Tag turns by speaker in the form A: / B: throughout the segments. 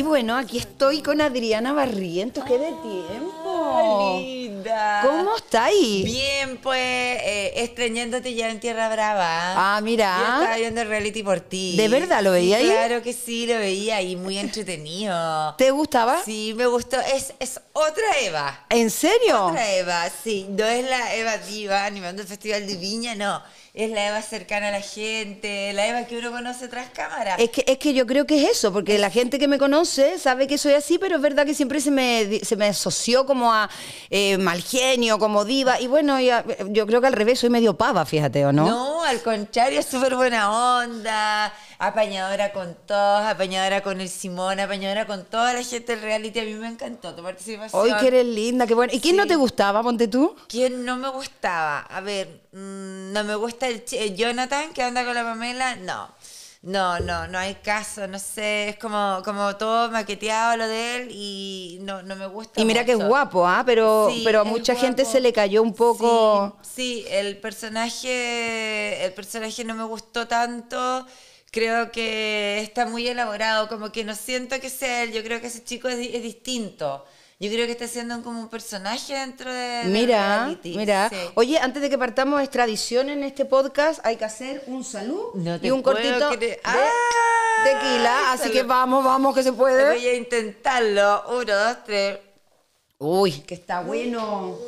A: Y bueno, aquí estoy con Adriana Barrientos, qué de tiempo. Oh,
B: linda. ¿Cómo ahí? Bien, pues, eh, estreñándote ya en Tierra Brava. Ah, mira. Yo estaba viendo reality por ti. ¿De verdad lo veía ahí? Claro que sí, lo veía ahí, muy entretenido. ¿Te gustaba? Sí, me gustó. Es, otra Eva.
A: ¿En serio? Otra
B: Eva, sí. No es la Eva diva animando el Festival de Viña, no es la Eva cercana a la gente, la Eva que uno conoce tras cámara. Es
A: que, es que yo creo que es eso, porque la gente que me conoce sabe que soy así, pero es verdad que siempre se me, se me asoció como a eh, mal genio, como diva. Y bueno, yo creo que al revés, soy medio pava, fíjate, ¿o no? No, al
B: contrario, súper buena
A: onda,
B: apañadora con todos, apañadora con el Simón, apañadora con toda la gente del reality. A mí me encantó tu participación. Hoy que eres
A: linda, qué bueno. ¿Y quién no te gustaba, ponte tú?
B: ¿Quién no me gustaba? A ver, mm, no me gusta el eh, Jonathan que anda con la Pamela, no no, no, no hay caso, no sé, es como, todo maqueteado lo de él y no, no me gusta. Y mira que es
A: guapo, ¿ah? Pero, pero a mucha gente se le cayó un poco.
B: Sí, el personaje, el personaje no me gustó tanto. Creo que está muy elaborado, como que no siento que sea él, yo creo que ese chico es distinto. Yo creo que está siendo como un personaje dentro de.
A: Mira, mira. Oye, antes de que partamos es tradición en este podcast, hay que hacer un saludo y un cortito de ah, tequila. Así que vamos, vamos, que se puede. Voy a intentarlo. Uno, dos, tres. Uy, que está bueno.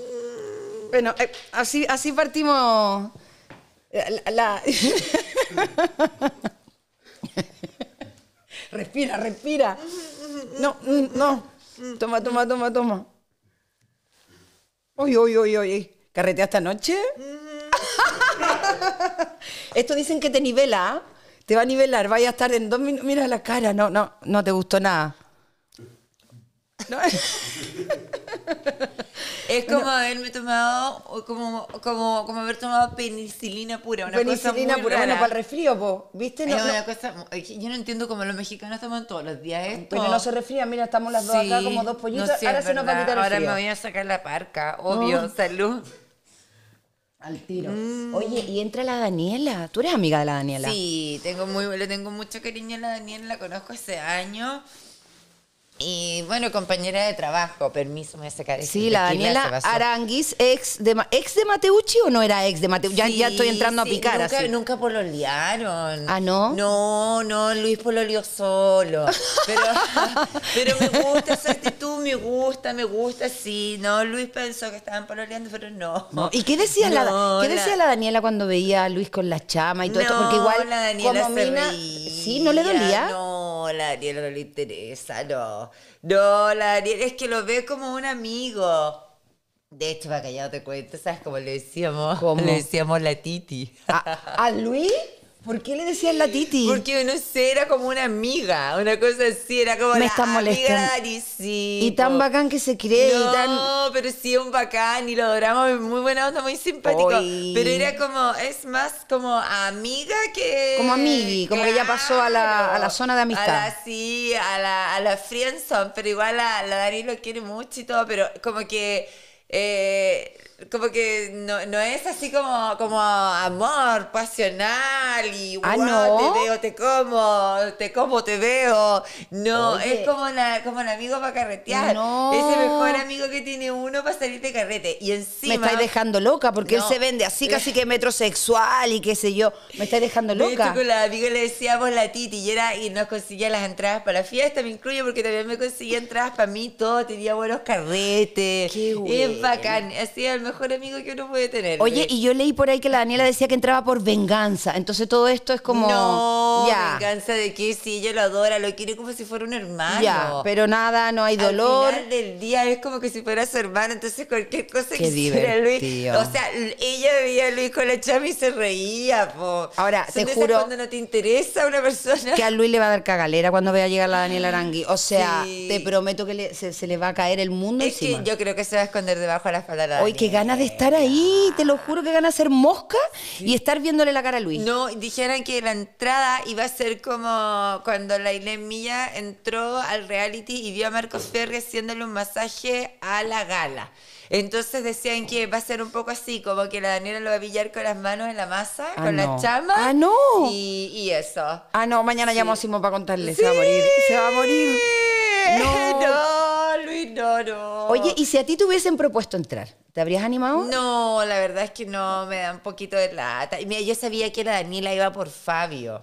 A: Bueno, eh, así, así partimos. respira, respira. No, mm, no. Toma, toma, toma, toma. Uy, uy, uy, uy. esta noche? Esto dicen que te nivela, Te va a nivelar, vaya a estar en dos minutos. Mira la cara, no, no, no te gustó nada. ¿No?
B: Es como haberme tomado, como, como, como haber tomado penicilina pura. Una penicilina cosa muy pura, bueno, para el
A: resfrío, po. ¿viste? No,
B: yo no entiendo cómo los mexicanos toman todos los días esto. Pero no se
A: resfría mira, estamos las dos acá como dos pollitos. ahora se nos va a quitar el Ahora me voy
B: a sacar la parca, obvio, salud.
A: Al tiro. Mm. Oye, y entra la Daniela. ¿Tú eres amiga de la Daniela? Sí,
B: tengo muy, le tengo mucho cariño a la Daniela, la conozco hace años. Y bueno, compañera de trabajo, permiso, me voy a Sí, la Daniela
A: Aranguis, ex de, ex de Mateucci o no era ex de Mateucci? ya, estoy entrando a picar. Nunca, por
B: nunca pololearon. ¿Ah, no? No, no, Luis pololeó solo. Pero, me gusta esa me gusta, me gusta, sí, no, Luis pensó que estaban paroleando, pero no. ¿Y qué decía, la, decía
A: la, Daniela cuando veía a Luis con la chama y todo esto? Porque igual, como mina, ¿sí? ¿No le dolía?
B: No, la Daniela no le interesa, no.
A: No, la
B: Daniela es que lo ve como un amigo. De hecho, para que ya te cuentes, ¿sabes cómo le decíamos? Le decíamos la Titi.
A: a Luis? ¿Por qué le decías la Titi?
B: Porque no sé, era como una amiga, una cosa así, era como Me la
A: sí, Y tan bacán que se cree no,
B: pero sí, un bacán y lo adoramos, muy buena onda, muy simpático. Pero era como, es más como amiga que... Como amigui, como
A: que ya pasó a la, a la, zona de amistad.
B: sí, a la, a la friendzone, pero igual la, la lo quiere mucho y todo, pero como que eh, como que no, no, es así como, como amor pasional y ah, te veo, te como, te como, te veo.
A: No, es
B: como, la como un amigo para carretear. Es el mejor amigo que tiene uno para salir de carrete. Y encima. Me estáis
A: dejando loca porque él se vende así casi que metrosexual y qué sé yo. Me estáis dejando loca. Yo con
B: la amiga le decíamos la Titi y, nos conseguía las entradas para la fiesta, me incluyo porque también me conseguía entradas para mí todo, tenía buenos carretes. Qué eh, bacán, así el mejor amigo que uno puede tener. Oye, y yo
A: leí por ahí que la Daniela decía que entraba por venganza, entonces todo esto es como... No, venganza
B: de que si ella lo adora, lo quiere como si fuera un hermano. Ya, pero
A: nada, no hay dolor. Al
B: final del día es como que si fuera su hermano, entonces cualquier cosa que hiciera Luis, o sea, ella veía a Luis con la chama y se reía, po.
A: Ahora, Son te juro... cuando
B: no te interesa una persona. Que a
A: Luis le va a dar cagalera cuando vea llegar la Daniela Arangui, o sea, te prometo que se, le va a caer el mundo Es que yo creo que se va a esconder de bajo Hoy qué ganas de estar ahí, te lo juro que ganas de ser mosca y estar viéndole la cara a Luis. No,
B: dijeron que la entrada iba a ser como cuando la Ilén Milla entró al reality y vio a Marcos Ferre haciéndole un masaje a la gala. Entonces decían que va a ser un poco así, como que la Daniela lo va a pillar con las manos en la masa, ah, con las chamas.
A: Ah, no. Y, eso. Ah, no, mañana llamó Simón para contarle. Se va a morir. Se va a morir.
B: No. no, Luis, no, no.
A: Oye, ¿y si a ti te hubiesen propuesto entrar? ¿Te habrías animado?
B: No, la verdad es que no, me da un poquito de lata. Y mira, yo sabía que la Daniela iba por Fabio.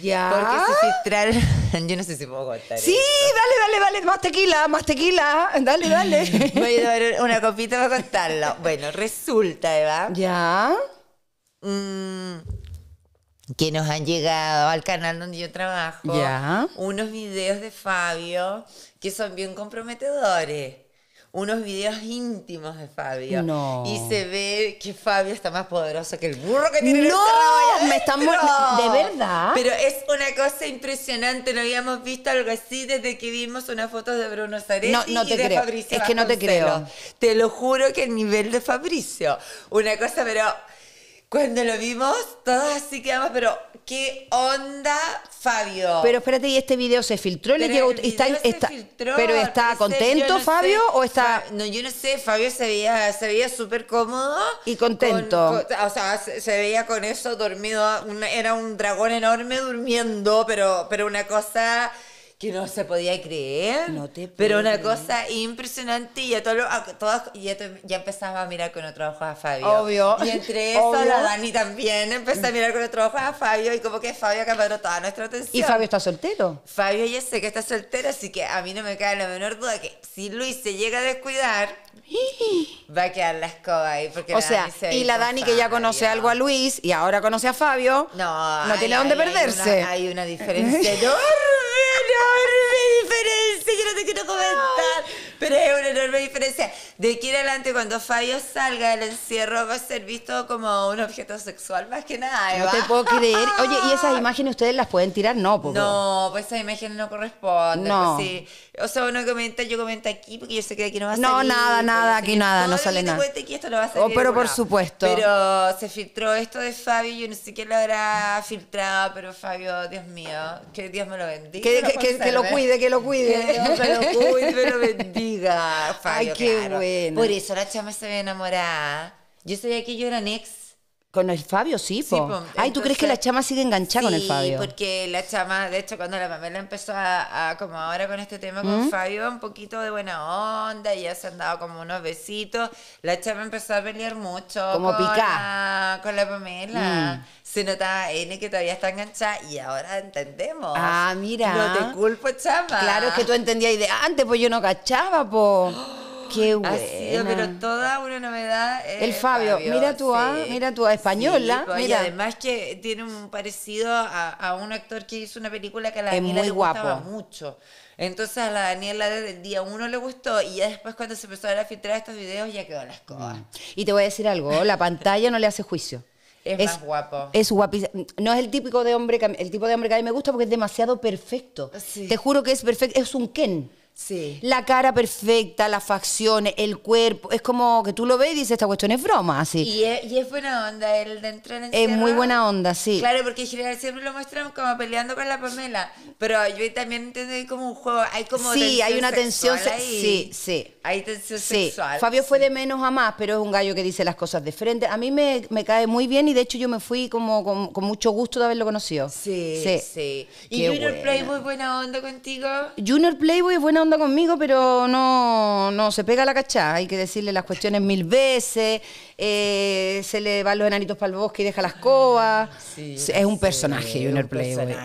A: Ya. Porque se filtraron. Yo no sé si puedo contar. Sí, dale, dale, dale. Más tequila, más tequila. Dale, dale.
B: Voy a dar una copita para contarlo. Bueno, resulta, Eva. Ya. Mm, que nos han llegado al canal donde yo trabajo. Ya. Unos videos de Fabio que son bien comprometedores unos videos íntimos de Fabio. No. Y se ve que Fabio está más poderoso que el burro que tiene no, me están de verdad. Pero es una cosa impresionante, no habíamos visto algo así desde que vimos una foto de Bruno no, no te de creo. Es que no te creo. Te lo juro que el nivel de Fabricio, una cosa pero cuando lo vimos, todos así quedamos, pero ¿qué onda, Fabio? Pero
A: espérate, ¿y este video se filtró? ¿Le llegó, está, se ¿Pero está contento, Fabio? ¿O está.?
B: No, yo no sé, Fabio se veía, se veía súper cómodo. Y contento. o sea, se, veía con eso dormido. era un dragón enorme durmiendo, pero, pero una cosa que no se podía creer.
A: Pero una cosa
B: impresionante y todos, ya, ya empezamos a mirar con otros ojos a Fabio. Obvio. Y entre eso la Dani también empezó a mirar con otros ojos a Fabio y como que Fabio acaparó toda nuestra atención. ¿Y Fabio
A: está soltero?
B: Fabio ya sé que está soltero, así que a mí no me cae la menor duda que si Luis se llega a descuidar,
A: va a quedar la escoba ahí. Porque o sea, y la Dani que ya conoce algo a Luis y ahora conoce a Fabio, no, no tiene dónde perderse. Hay una, hay
B: una diferencia enorme diferencia que no te quiero comentar, pero es una enorme diferencia. De aquí en adelante, cuando Fabio salga del encierro, va a ser visto como un objeto sexual más que nada. No te
A: puedo creer. Oye, ¿y esas imágenes ustedes las pueden tirar? No, No,
B: pues esas imágenes no corresponden. Pues no. O sea, uno comenta, yo comento aquí porque yo sé que aquí no va a no, salir. No, nada, nada, aquí nada, no sale nada. Aquí, esto no va a salir oh, pero por supuesto. Pero se filtró esto de Fabio, yo no sé qué lo habrá filtrado, pero Fabio, Dios mío, que Dios me lo bendiga. Que, que, lo cuide, que lo cuide. Que Dios me lo cuide,
A: me lo bendiga. Fabio, Ay, qué bueno. Por eso
B: la chama se ve enamorada. Yo sabía que yo era ex
A: con el Fabio, sí, po. Ay, ¿tú crees que la chama sigue enganchada con el Fabio? Sí,
B: porque la chama, de hecho, cuando la Pamela empezó a, como ahora con este tema con ¿Mm? Fabio, un poquito de buena onda, y ya se han dado como unos besitos, la chama empezó a pelear mucho. Como con la, con la Pamela. Mm. Se notaba N que todavía está enganchada y ahora entendemos. Ah, mira. No te
A: culpo, chama. Claro es que tú entendías y de antes, pues yo no cachaba, po. Qué pero
B: toda una novedad. Eh, el Fabio, mira tu a,
A: mira tu a española. Pues, además
B: que tiene un parecido a, a, un actor que hizo una película que a la es Daniela muy le guapo. gustaba mucho. Entonces a la Daniela desde el día uno le gustó y ya después cuando se empezó a filtrar estos videos ya quedó las mm. cosas.
A: Y te voy a decir algo, la pantalla no le hace juicio. Es, más guapo. Es guapísimo. No es el típico de hombre el tipo de hombre que a mí me gusta porque es demasiado perfecto. Te juro que es perfecto, es un Ken. Sí. La cara perfecta, las facciones, el cuerpo. Es como que tú lo ves y dices, esta cuestión es broma, así. Y
B: es, buena onda el de en Es muy buena onda, sí. Claro, porque en general siempre lo muestran como peleando con la Pamela. Pero yo también entiendo como un juego. Hay como. Sí, hay una tensión. Sí, sí. Hay tensión sí. sexual. Fabio
A: fue de menos a más, pero es un gallo que dice las cosas de frente. A mí me, me cae muy bien y de hecho yo me fui como con, mucho gusto de haberlo conocido. Sí,
B: sí. ¿Y Junior buena. muy buena onda contigo?
A: Junior Playboy es buena conmigo, pero no, no se pega la cachá Hay que decirle las cuestiones mil veces. Eh, se le van los enanitos para el bosque y deja las cobas. Ah, es un personaje,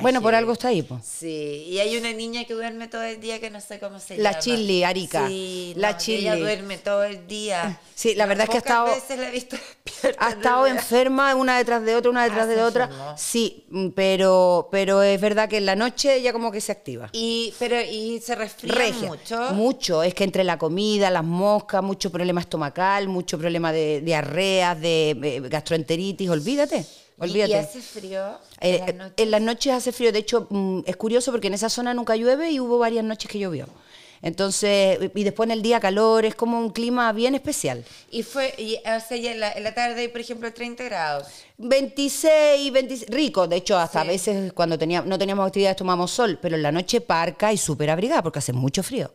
A: Bueno, por algo está ahí, Sí,
B: y hay una niña que duerme todo el día que no sé cómo se la llama. La Chili,
A: Arica. la Ella duerme
B: todo el día. Ah,
A: sí, la verdad es que ha estado. ha estado enferma una detrás de otra, una detrás ah, de otra. Sí, pero, pero es verdad que en la noche ella como que se activa.
B: Y, pero, y se resfría mucho?
A: Mucho. Es que entre la comida, las moscas, mucho problema estomacal, mucho problema de diarreas, de, eh, gastroenteritis, olvídate. Olvídate. ¿Y hace
B: frío? en,
A: eh, las noches hace frío. De hecho, mm, es curioso porque en esa zona nunca llueve y hubo varias noches que llovió. Entonces, y después en el día calor, es como un clima bien especial.
B: Y fue, y, en, la, tarde, por ejemplo, 30 grados.
A: 26, 26, rico. De hecho, hasta a veces cuando no teníamos actividades tomamos sol, pero en la noche parca y súper abrigada porque hace mucho frío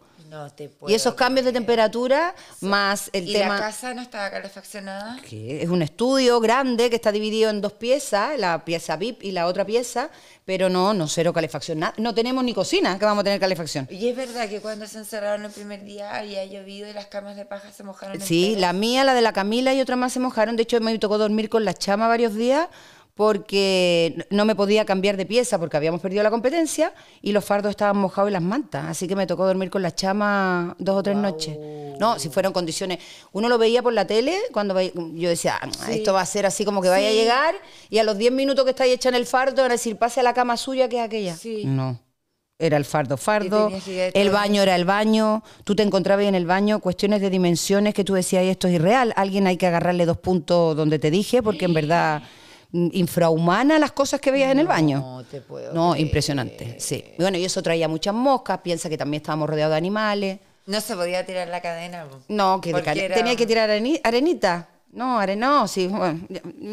A: y esos cambios de temperatura más el tema... ¿Y la casa
B: no estaba calefaccionada?
A: es un estudio grande que está dividido en dos piezas, la pieza VIP y la otra pieza, pero no, no cero calefacción. No tenemos ni cocina que vamos a tener calefacción.
B: Y es verdad que cuando se encerraron el primer día había llovido y las camas de paja se mojaron. Sí,
A: la mía, la de la Camila y otra más se mojaron. De hecho, me tocó dormir con la chama varios días porque no me podía cambiar de pieza porque habíamos perdido la competencia y los fardos estaban mojados y las mantas, así que me tocó dormir con las chamas dos o tres noches. No, si fueron condiciones. Uno lo veía por la tele cuando yo decía, ah, esto va a ser así como que vaya a llegar y a los diez minutos que estáis hecha en el fardo van a decir, pase a la cama suya que es aquella. No. Era el fardo fardo, el baño era el baño, tú te encontrabas en el baño, cuestiones de dimensiones que tú decías, esto es irreal, alguien hay que agarrarle dos puntos donde te dije, porque en verdad infrahumana las cosas que veías en el baño. No, impresionante, sí. bueno, y eso traía muchas moscas, piensa que también estábamos rodeados de animales. No se podía tirar la cadena. No, que tenía que tirar arenita. No, arena, no, sí, bueno,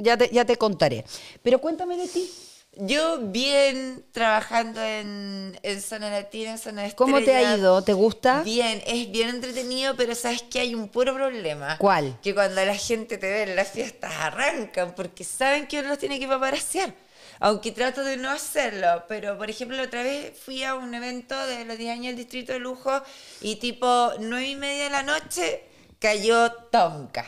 A: ya ya te contaré.
B: Pero cuéntame de ti. Yo bien trabajando en, en Zona Latina, en Zona Estrella. ¿Cómo te ha
A: ido? ¿Te gusta? Bien,
B: es bien entretenido, pero sabes que hay un puro problema. ¿Cuál? Que cuando la gente te ve en las fiestas arrancan porque saben que uno los tiene que paparasear. Aunque trato de no hacerlo, pero por ejemplo, otra vez fui a un evento de los 10 años del Distrito de Lujo y tipo nueve y media de la noche cayó tonca.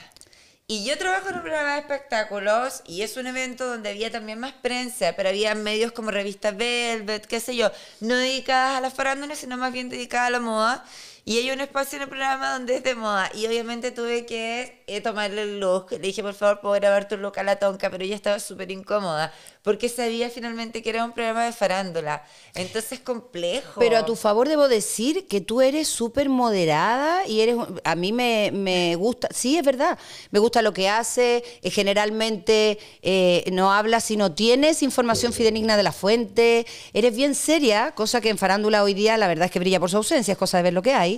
B: Y yo trabajo en un programa de espectáculos y es un evento donde había también más prensa, pero había medios como revista Velvet, qué sé yo, no dedicadas a las farándulas, sino más bien dedicadas a la moda. Y hay un espacio en el programa donde es de moda. Y obviamente tuve que eh, tomarle el look. Le dije, por favor, puedo grabar tu look a la tonca. Pero ella estaba súper incómoda. Porque sabía finalmente que era un programa de farándula. Entonces, complejo.
A: Pero a tu favor debo decir que tú eres súper moderada. Y eres. A mí me, gusta. Sí, es verdad. Me gusta lo que hace. Eh, generalmente eh, no hablas si no tienes información fidedigna de la fuente. Eres bien seria. Cosa que en farándula hoy día, la verdad es que brilla por su ausencia. Es cosa de ver lo que hay.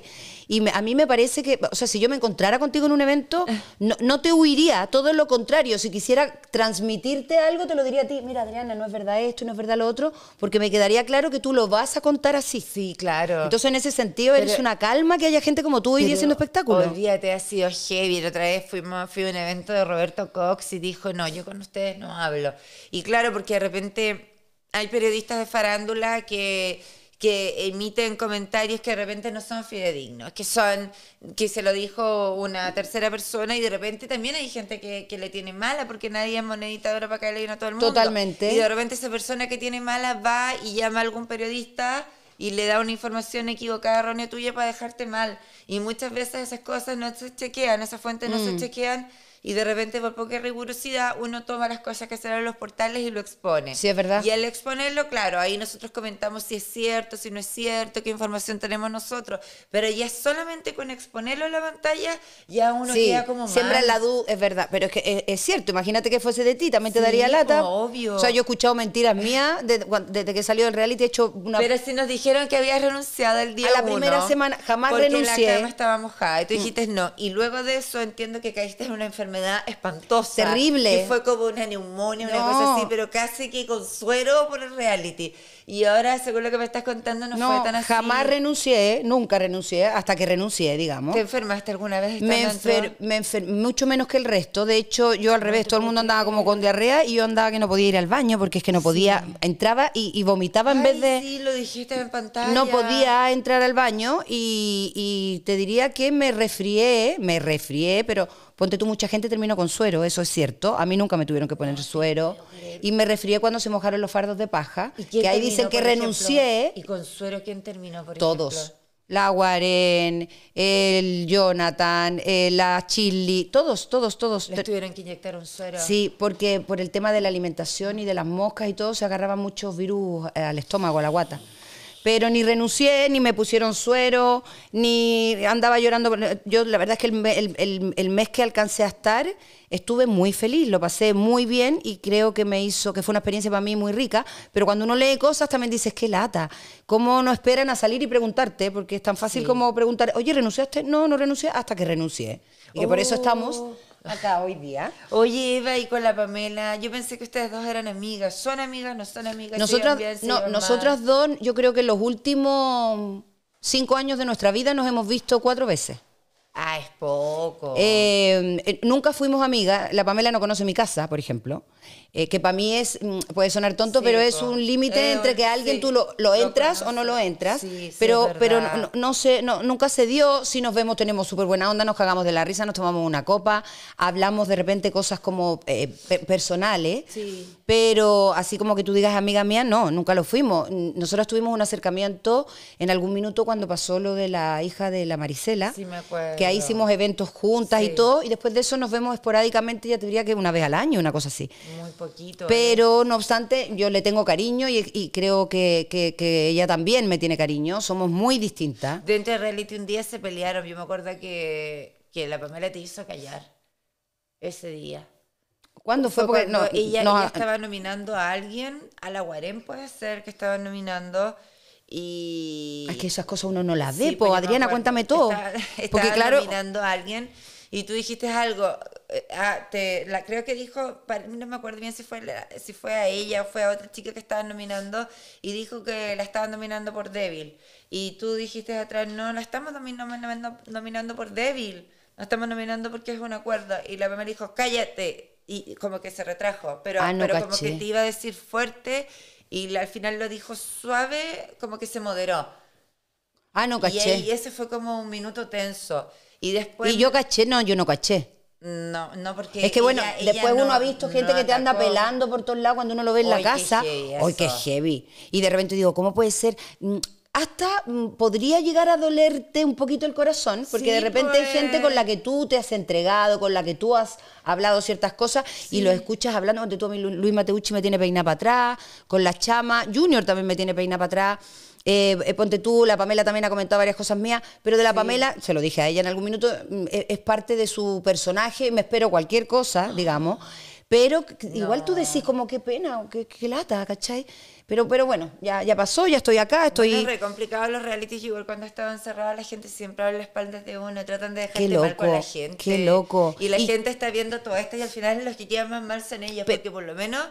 A: Y a mí me parece que, o sea, si yo me encontrara contigo en un evento, eh. no, te huiría, todo lo contrario, si quisiera transmitirte algo, te lo diría a ti, mira Adriana, no es verdad esto, no es verdad lo otro, porque me quedaría claro que tú lo vas a contar así. Sí, claro. Entonces en ese sentido eres una calma que haya gente como tú hoy día haciendo espectáculos. Hoy día
B: te ha sido heavy, otra vez fuimos, fui a un evento de Roberto Cox y dijo, no, yo con ustedes no hablo. Y claro, porque de repente hay periodistas de farándula que que emiten comentarios que de repente no son fidedignos, que son, que se lo dijo una tercera persona y de repente también hay gente que, le tiene mala porque nadie es monedita de oro para caerle a todo el mundo. Totalmente. Y de repente esa persona que tiene mala va y llama a algún periodista y le da una información equivocada, errónea tuya para dejarte mal. Y muchas veces esas cosas no se chequean, esas fuentes no se mm. chequean y de repente, por poca rigurosidad, uno toma las cosas que salen en los portales y lo expone. Sí, es verdad. Y al exponerlo, claro, ahí nosotros comentamos si es cierto, si no es cierto, qué información tenemos nosotros. Pero ya solamente con exponerlo en la pantalla, ya uno queda como más. Siembra la duda,
A: es verdad. Pero es que es, cierto, imagínate que fuese de ti, también te daría lata. Pues, obvio. O sea, yo he escuchado mentiras mías desde, que salió el reality, he hecho una. Pero
B: si nos dijeron que habías renunciado el día A la primera semana, jamás porque renuncié. la cama estaba mojada.
A: Y tú mm. dijiste no.
B: Y luego de eso entiendo que caíste en una enfermedad da espantosa. Terrible. Que fue como una neumonía, una cosa así, pero casi que con suero por el reality. Y ahora, según lo que me estás contando, no, fue tan así. Jamás
A: renuncié, nunca renuncié, hasta que renuncié, digamos. ¿Te enfermaste alguna vez? Me, enfermé mucho menos que el resto. De hecho, yo al revés, todo el mundo andaba como con diarrea y yo andaba que no podía ir al baño porque es que no podía. Entraba y, vomitaba en vez de.
B: Sí, lo dijiste en pantalla. No podía entrar
A: al baño y, y te diría que me refrié, me refrié, pero Ponte tú, mucha gente terminó con suero, eso es cierto. A mí nunca me tuvieron que poner suero. Y me resfrié cuando se mojaron los fardos de paja. que ahí dicen que renuncié. ¿Y con
B: suero quién terminó, por Todos.
A: La Guarén, el Jonathan, eh, la Chili, todos, todos, todos. Les tuvieron que inyectar un suero. Sí, porque por el tema de la alimentación y de las moscas y todo, se agarraban muchos virus eh, al estómago, a la guata pero ni renuncié, ni me pusieron suero, ni andaba llorando. Yo la verdad es que el, mes que alcancé a estar estuve muy feliz, lo pasé muy bien y creo que me hizo, que fue una experiencia para mí muy rica, pero cuando uno lee cosas también dices, qué lata, cómo no esperan a salir y preguntarte, porque es tan fácil como preguntar, oye, ¿renunciaste? No, no renuncié, hasta que renuncié. Y por eso estamos
B: oh acá hoy día. Oye, Eva y con la Pamela, yo pensé que ustedes dos eran amigas. ¿Son amigas? ¿No son amigas? Nosotras, no, nosotras
A: dos, yo creo que en los últimos cinco años de nuestra vida nos hemos visto cuatro veces. Ah, es poco. Eh, eh, nunca fuimos amigas. La Pamela no conoce mi casa, por ejemplo. Eh, que para mí es, mm, puede sonar tonto, pero es un límite eh, entre que alguien tú lo, entras o no lo entras, pero, pero no, sé, no, nunca se dio, si nos vemos tenemos súper buena onda, nos cagamos de la risa, nos tomamos una copa, hablamos de repente cosas como eh, personales, pero así como que tú digas amiga mía, no, nunca lo fuimos. Nosotros tuvimos un acercamiento en algún minuto cuando pasó lo de la hija de la Marisela, que ahí hicimos eventos juntas y todo, y después de eso nos vemos esporádicamente, ya te diría que una vez al año, una cosa así.
B: Muy ¿eh? Pero
A: no obstante, yo le tengo cariño y, creo que, que, ella también me tiene cariño. Somos muy distintas.
B: Dentro de reality un día se pelearon. Yo me acuerdo que, que la Pamela te hizo callar ese día.
A: ¿Cuándo fue? porque no, ella, ah, estaba
B: nominando a alguien, a la Guarén puede ser que estaba nominando.
A: Y... Es que esas cosas uno no las ve, Pues Adriana, cuéntame todo.
B: porque, claro, nominando a alguien y tú dijiste algo, eh, ah, te, la, creo que dijo, no me acuerdo bien si fue, si fue a ella o fue a otra chica que estaban nominando, y dijo que la estaban nominando por débil. Y tú dijiste atrás, no, la estamos nominando, por débil, no estamos nominando porque es un acuerdo. Y la mamá dijo, cállate, y como que se retrajo, pero, ah, pero como que te iba a decir fuerte y al final lo dijo suave, como que se moderó.
A: Ah, no caché. y
B: ese fue como un minuto tenso.
A: Y después... Y yo caché, no, yo no caché. No, no porque... Es que bueno, después uno ha visto gente que te anda pelando por todos lados cuando uno lo ve en la casa. Hoy qué heavy. Y de repente digo, ¿cómo puede ser? Mm, hasta mm, podría llegar a dolerte un poquito el corazón, porque de repente hay gente con la pues. que tú te has entregado, con la que tú has hablado ciertas cosas y lo escuchas hablando, tú Luis Mateucci me tiene peinada para atrás, con las chamas, Junior también me tiene peinada para atrás. Eh, eh, ponte tú, la Pamela también ha comentado varias cosas mías, pero de la Pamela, se lo dije a ella en algún minuto, mm, e, es, parte de su personaje, me espero cualquier cosa, digamos. Pero igual tú decís como qué pena, qué, lata, ¿cachai? Pero, pero bueno, ya, ya pasó, ya estoy acá, estoy... es re
B: complicado los realities, igual cuando estaba encerrada la gente siempre habla las espaldas de uno, tratan de dejarte mal con la gente.
A: Qué loco. Y la gente
B: está viendo todo esto y al final los que más mal son ellos, porque por lo menos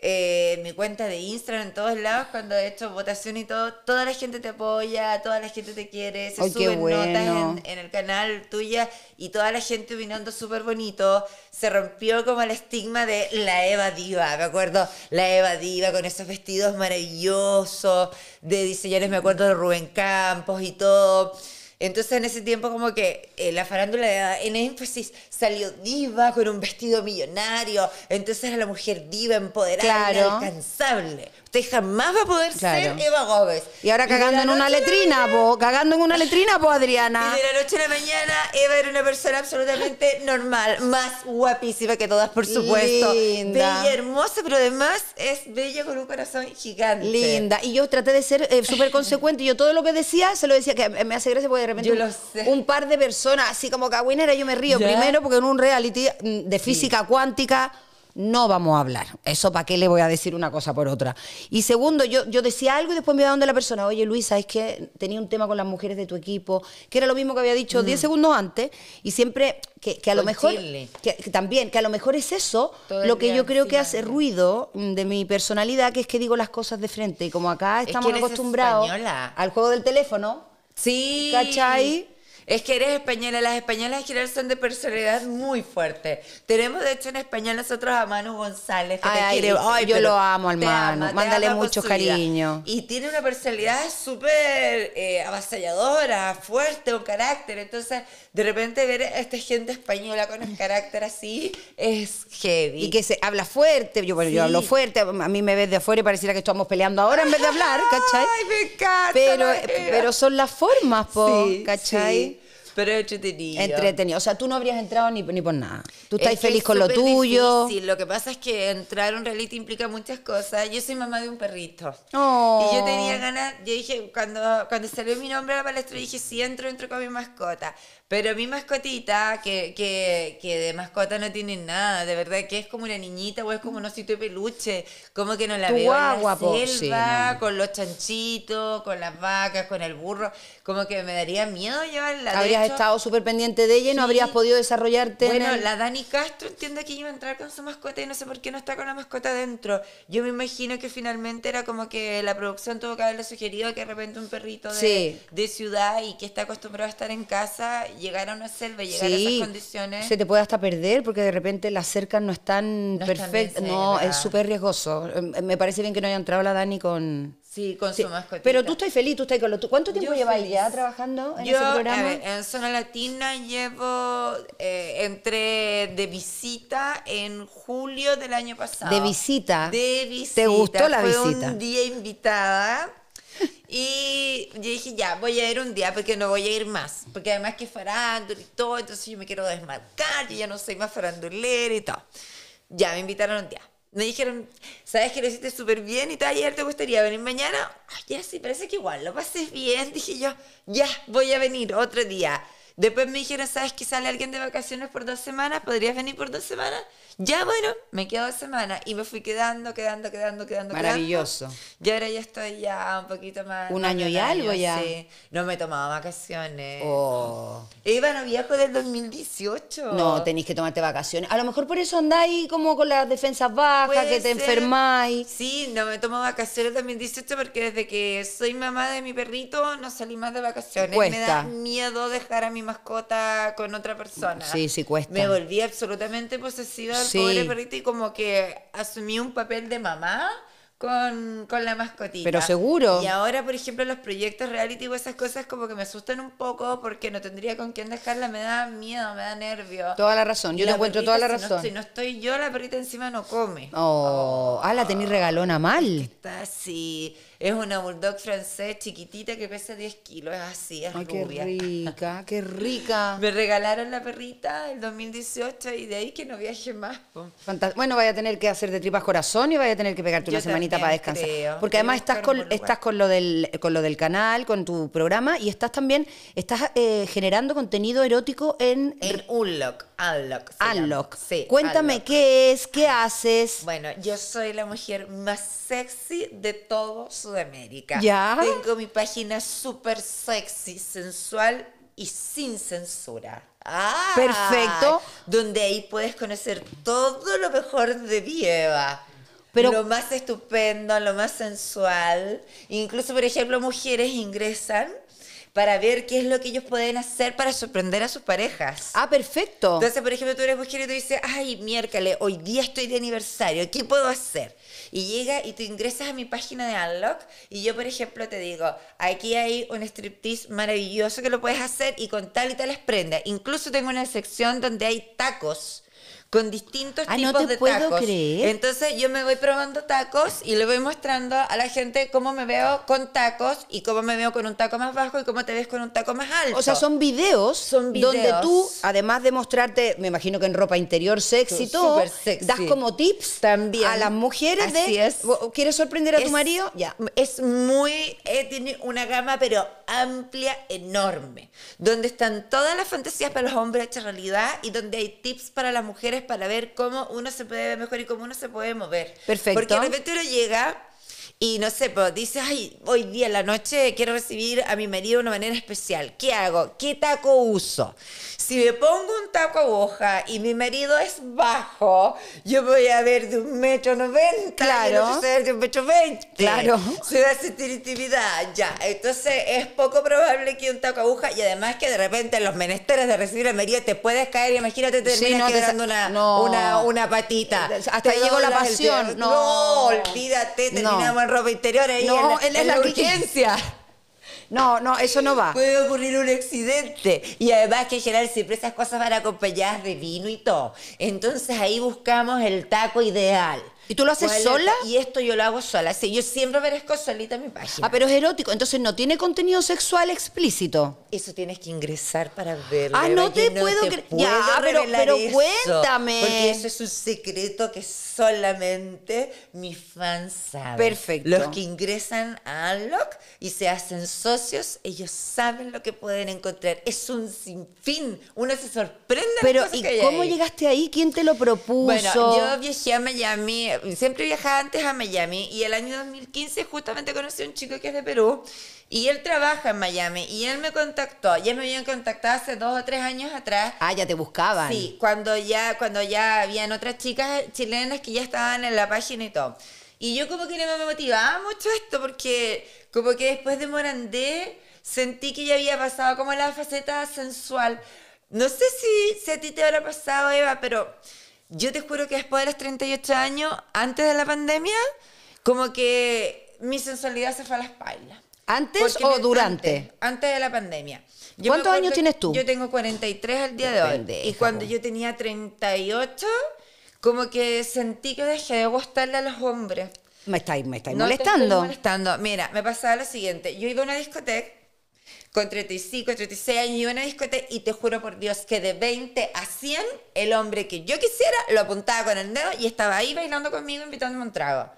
B: eh, mi cuenta de Instagram, en todos lados, cuando he hecho votación y todo, toda la gente te apoya, toda la gente te quiere, se suben notas en, el canal tuya y toda la gente opinando súper bonito. Se rompió como el estigma de la Eva Diva, me acuerdo, la Eva Diva con esos vestidos maravillosos de diseñadores, me acuerdo de Rubén Campos y todo. Entonces en ese tiempo como que eh, la farándula en énfasis salió diva con un vestido millonario, entonces era la mujer diva
A: empoderada, claro.
B: inalcanzable. Usted jamás va a poder ser Eva Gómez. Y ahora cagando en una letrina, vos,
A: Cagando en una letrina, po, Adriana. Y
B: de la noche a la mañana, Eva era una persona absolutamente normal. Más
A: guapísima que todas, por supuesto. Linda. Bella, hermosa, pero además es bella con un corazón gigante. Linda. Y yo traté de ser eh, súper consecuente. Yo todo lo que decía, se lo decía que me hace gracia porque de repente un par de personas, así como winner, yo me río. Primero porque en un reality mm, de física cuántica no vamos a hablar. Eso, ¿para qué le voy a decir una cosa por otra? Y segundo, yo, decía algo y después me iba donde la persona, oye Luisa, es que tenía un tema con las mujeres de tu equipo, que era lo mismo que había dicho 10 mm. segundos antes, y siempre que, a lo mejor, que, también, que a lo mejor es eso lo que yo creo que hace ruido mm, de mi personalidad, que es que digo las cosas de frente, y como acá estamos acostumbrados al juego del teléfono, sí. ¿cachai?
B: Es que eres española. Las españolas general son de personalidad muy fuerte. Tenemos, de hecho, en español nosotros a Manu González, que yo lo amo al Manu. Mándale mucho cariño. Y tiene una personalidad súper eh, avasalladora, fuerte, un carácter. Entonces, de repente ver a esta
A: gente española con un carácter así es heavy. Y que se habla fuerte. Yo, bueno, yo hablo fuerte. A mí me ves de afuera y pareciera que estamos peleando ahora en vez de hablar, ¿cachai? Ay, me encanta. Pero, pero son las formas, ¿cachai? Sí.
B: Pero entretenido. Entretenido.
A: O sea, tú no habrías entrado ni, ni por nada. Tú estás feliz con lo tuyo.
B: Sí, lo que pasa es que entrar a un reality implica muchas cosas. Yo soy mamá de un perrito. Y yo tenía oh. ganas, yo dije, cuando, cuando salió mi nombre a la palestra, dije, sí, entro, entro con mi mascota. Pero mi mascotita, que, que, de mascota no tiene nada, de verdad que es como una niñita o es como un osito de peluche, como que no la veo en la selva, con los chanchitos, con las vacas, con el burro, como que me daría miedo llevarla. Habrías estado
A: súper pendiente de ella no habrías podido desarrollarte. Bueno, la
B: Dani Castro entiende que iba a entrar con su mascota y no sé por qué no está con la mascota dentro. Yo me imagino que finalmente era como que la producción tuvo que haberle sugerido que de repente un perrito de, de ciudad y que está acostumbrado a estar en casa llegar a una selva llegar a esas condiciones. Se te puede
A: hasta perder porque de repente las cercas no están perfectas. No, es súper riesgoso. Em, em, me parece bien que no haya entrado la Dani con. Sí, con su mascotita. Pero tú estás feliz, tú estás con ¿Cuánto tiempo lleváis ya trabajando en ese programa?
B: en Zona Latina llevo. entre eh, entré de visita en julio del año pasado. ¿De visita? De visita. ¿Te gustó la Fue visita? un día invitada y yo dije, ya, voy a ir un día porque no voy a ir más. Porque además que farándula y todo, entonces yo me quiero desmarcar, yo ya no soy más farandulera y todo. Ya me invitaron un día. Me dijeron, ¿sabes que lo hiciste súper bien y tal? Ayer te gustaría venir mañana. Ay, ya sí, parece que igual lo pases bien. Dije yo, ya, voy a venir otro día. Después me dijeron, ¿sabes que sale alguien de vacaciones por dos semanas? ¿Podrías venir por dos semanas? Ya bueno, me quedo dos semana y me fui quedando, quedando, quedando, quedando. Maravilloso. Y ahora ya estoy ya un poquito más. Un año y algo ya. Sí. No me tomaba vacaciones.
A: Oh.
B: Iba no viejo del 2018. No, tenéis
A: que tomarte vacaciones. A lo mejor por eso andáis como con las defensas bajas, que te enfermáis.
B: Sí, no me tomo vacaciones del 2018 porque desde que soy mamá de mi perrito no salí más de vacaciones. Me da miedo dejar a mi mascota con otra persona. Sí, sí, cuesta. Me volví absolutamente posesiva de sí. pobre perrito, y como que asumí un papel de mamá con, la mascotita. Pero seguro. Y ahora, por ejemplo, los proyectos reality o esas cosas como que me asustan un poco porque no tendría con quién dejarla, me da miedo, me da nervio. Toda la razón, yo no encuentro toda la razón. Si no, estoy yo, la perrita encima no come.
A: Oh, ah, la tení regalona mal.
B: Está así es una bulldog francés chiquitita que pesa 10 kilos, es así, es Ay, rubia. qué
A: rica, qué
B: rica. Me regalaron la perrita el 2018 y de ahí que no viaje más.
A: bueno, vaya a tener que hacer de tripas corazón y vaya a tener que pegarte una semanita para descansar. Porque además estás con, estás con lo del con lo del canal, con tu programa y estás también estás eh, generando contenido erótico en Unlock, Unlock. Sí, Cuéntame qué es, qué haces. Bueno, yo
B: soy la mujer más sexy de todos Sudamérica. ¿Ya? Tengo mi página súper sexy, sensual y sin censura. Ah, Perfecto. Donde ahí puedes conocer todo lo mejor de Vieva. Pero, lo más estupendo, lo más sensual. Incluso, por ejemplo, mujeres ingresan para ver qué es lo que ellos pueden hacer para sorprender a sus parejas. Ah, perfecto. Entonces, por ejemplo, tú eres mujer y tú dices, ay, miércoles, hoy día estoy de aniversario, ¿qué puedo hacer? Y llega y tú ingresas a mi página de Unlock y yo, por ejemplo, te digo, aquí hay un striptease maravilloso que lo puedes hacer y con tal y tal prendas. Incluso tengo una sección donde hay tacos con distintos ah, tipos no te de puedo Creer. Entonces yo me voy probando tacos y le voy mostrando a la gente cómo me veo con tacos y cómo me veo con un taco más bajo y cómo te ves con un taco más alto. O sea, son
A: videos, son videos. donde tú, además de mostrarte, me imagino que en ropa interior sexy, tú, sexy. das como tips también a las mujeres Así de ¿Quieres sorprender a tu marido? Ya. Es muy
B: eh, tiene una gama pero amplia, enorme, donde están todas las fantasías para los hombres hechas realidad y donde hay tips para las mujeres para ver cómo uno se puede ver mejor y cómo uno se puede mover. Perfecto. Porque de repente uno llega y no sé, pues dices ay, hoy día en la noche quiero recibir a mi marido de una manera especial. ¿Qué hago? ¿Qué taco uso? Si me pongo un taco aguja y mi marido es bajo, yo voy a ver de un metro noventa. Claro. de un metro veinte. Claro. Se va a sentir intimidad, ya. Entonces es poco probable que un taco aguja y además que de repente los menesteres de recibir al marido te puedes caer, imagínate, te terminas quedando una, una, patita. Eh, hasta llegó la pasión. No. no. olvídate, terminamos ropa interior ahí. en, la, urgencia.
A: No, no, eso no va. Puede
B: ocurrir un accidente. Y además que en general siempre esas cosas van acompañadas de vino y todo. Entonces ahí buscamos el taco ideal. ¿Y tú lo haces sola? y esto yo lo hago sola. yo siempre merezco solita mi página. Ah, pero
A: es erótico. Entonces no tiene contenido sexual explícito. Eso tienes que ingresar para verlo. Ah, no te puedo creer. Ya, pero, cuéntame. Porque eso
B: es un secreto que solamente mis fans saben. Perfecto. Los que ingresan a Unlock y se hacen socios, ellos saben lo que pueden encontrar. Es un sinfín. Uno se sorprende.
A: Pero, ¿y cómo llegaste ahí? ¿Quién te lo propuso? Bueno, yo
B: viajé a Miami eh, siempre viajaba antes a Miami y el año 2015 justamente conocí a un chico que es de Perú y él trabaja en Miami y él me contactó. Ya me habían contactado hace dos o tres años atrás.
A: Ah, ya te buscaban. Sí,
B: cuando ya, cuando ya habían otras chicas chilenas que ya estaban en la página y todo. Y yo como que no me motivaba mucho esto porque como que después de Morandé sentí que ya había pasado como la faceta sensual. No sé si, si a ti te habrá pasado, Eva, pero yo te juro que después de los 38 años, antes de la pandemia, como que mi sensualidad se fue a la espalda.
A: ¿Antes o durante?
B: Antes, de la pandemia. ¿Cuántos años tienes tú? Yo tengo 43 al día de hoy. Y cuando yo tenía 38, como que sentí que dejé de gustarle a los hombres.
A: Me estáis, me no molestando.
B: molestando. Mira, me pasaba lo siguiente. Yo iba a una discoteca con 35, 36 años iba a una discoteca y te juro por Dios que de 20 a 100, el hombre que yo quisiera lo apuntaba con el dedo y estaba ahí bailando conmigo invitándome un trago.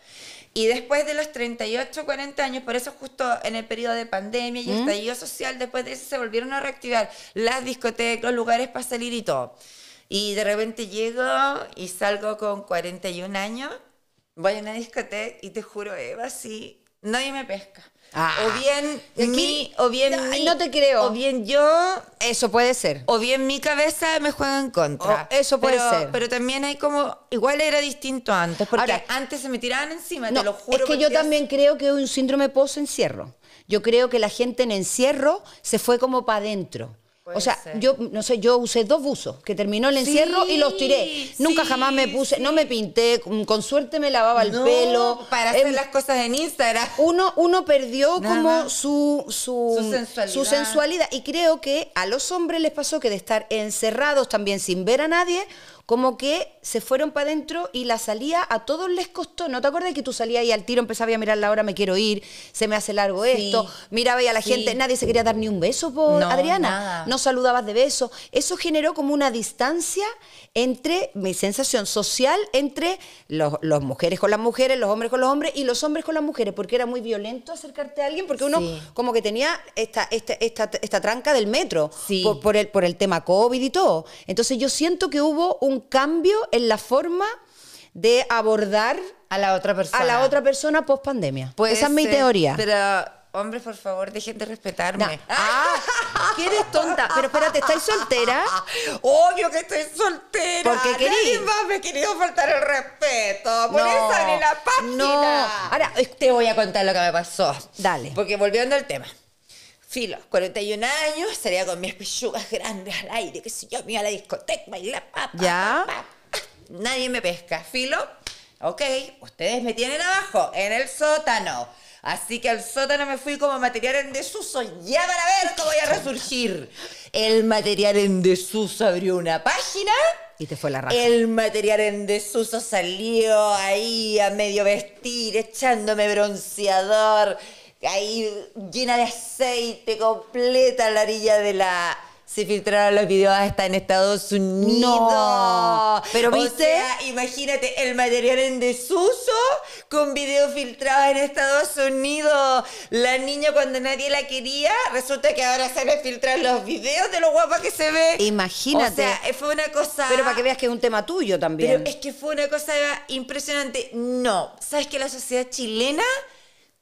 B: Y después de los 38, 40 años, por eso justo en el periodo de pandemia y el ¿Mm? estallido social, después de eso se volvieron a reactivar las discotecas, los lugares para salir y todo. Y de repente llego y salgo con 41 años, voy a una discoteca y te juro, Eva, sí, nadie me pesca. Ah. o bien mi, o bien no, mi, te creo. O bien yo. Eso puede ser. O bien mi cabeza me juega
A: en contra. eso puede ser.
B: Pero también hay como. Igual era distinto antes, porque antes se me tiraban encima, te lo juro. Es que yo
A: también creo que un síndrome post-encierro. Yo creo que la gente en encierro se fue como para adentro o sea, yo no sé, yo usé dos buzos que terminó el encierro y los tiré. Nunca jamás me puse, no me pinté, con, suerte me lavaba el pelo. Para em, hacer las cosas en Instagram. Uno, uno perdió como su, su, sensualidad. Y creo que a los hombres les pasó que de estar encerrados también sin ver a nadie, como que se fueron para adentro y la salida a todos les costó. ¿No te acuerdas que tú salías y al tiro empezabas a mirar la hora, me quiero ir, se me hace largo esto? Miraba y a la gente, nadie se quería dar ni un beso por no, Adriana saludabas de beso. Eso generó como una distancia entre mi sensación social, entre las los mujeres con las mujeres, los hombres con los hombres y los hombres con las mujeres, porque era muy violento acercarte a alguien, porque uno como que tenía esta, esta, esta, tranca del metro por, el, por el tema COVID y todo. Entonces yo siento que hubo un cambio en la forma de abordar a la otra persona. A la otra persona post pandemia. Pues, Esa es mi teoría.
B: Hombre, por favor, dejen de respetarme.
A: Ah, ah eres tonta. Pero espérate, ¿estás soltera? Obvio que estoy soltera. Porque querí. me ha querido faltar el respeto. Por eso la
B: página. No. Ahora te voy a contar lo que me pasó. Dale. Porque volviendo al tema. Filo, 41 años, estaría con mis pechugas grandes al aire, que si yo, me a la discoteca, y la papa. ¿Ya? Nadie me pesca. Filo, ok, ustedes me tienen abajo, en el sótano Así que al sótano me fui como material en desuso, ya para ver cómo voy a resurgir. El material en desuso abrió una página. Y te fue la razón El material en desuso salió ahí a medio vestir, echándome bronceador, ahí llena de aceite, completa la orilla de la se filtraron los videos hasta ah, en Estados Unidos. No, pero viste. O sea, imagínate el material en desuso con videos filtrados en Estados Unidos. La niña cuando nadie la quería, resulta que ahora sale filtran los videos de lo guapa que se ve. Imagínate. O sea, eh, fue una cosa. Pero para que
A: veas que es un tema tuyo también. Pero es
B: que fue una cosa impresionante. No, ¿sabes que la sociedad chilena?